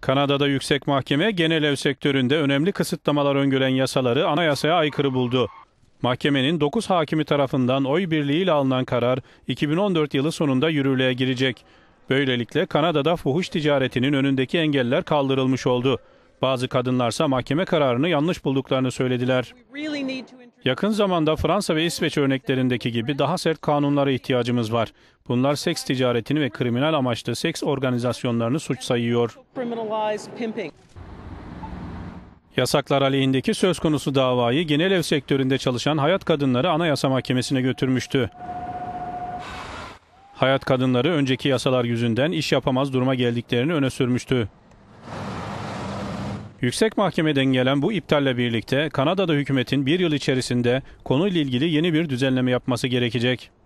Kanada'da yüksek mahkeme genel ev sektöründe önemli kısıtlamalar öngören yasaları anayasaya aykırı buldu. Mahkemenin 9 hakimi tarafından oy birliğiyle alınan karar 2014 yılı sonunda yürürlüğe girecek. Böylelikle Kanada'da fuhuş ticaretinin önündeki engeller kaldırılmış oldu. Bazı kadınlarsa mahkeme kararını yanlış bulduklarını söylediler. Yakın zamanda Fransa ve İsveç örneklerindeki gibi daha sert kanunlara ihtiyacımız var. Bunlar seks ticaretini ve kriminal amaçlı seks organizasyonlarını suç sayıyor. Yasaklar aleyhindeki söz konusu davayı genel ev sektöründe çalışan Hayat Kadınları Anayasa Mahkemesi'ne götürmüştü. Hayat kadınları önceki yasalar yüzünden iş yapamaz duruma geldiklerini öne sürmüştü. Yüksek Mahkeme'den gelen bu iptalle birlikte Kanada'da hükümetin bir yıl içerisinde konuyla ilgili yeni bir düzenleme yapması gerekecek.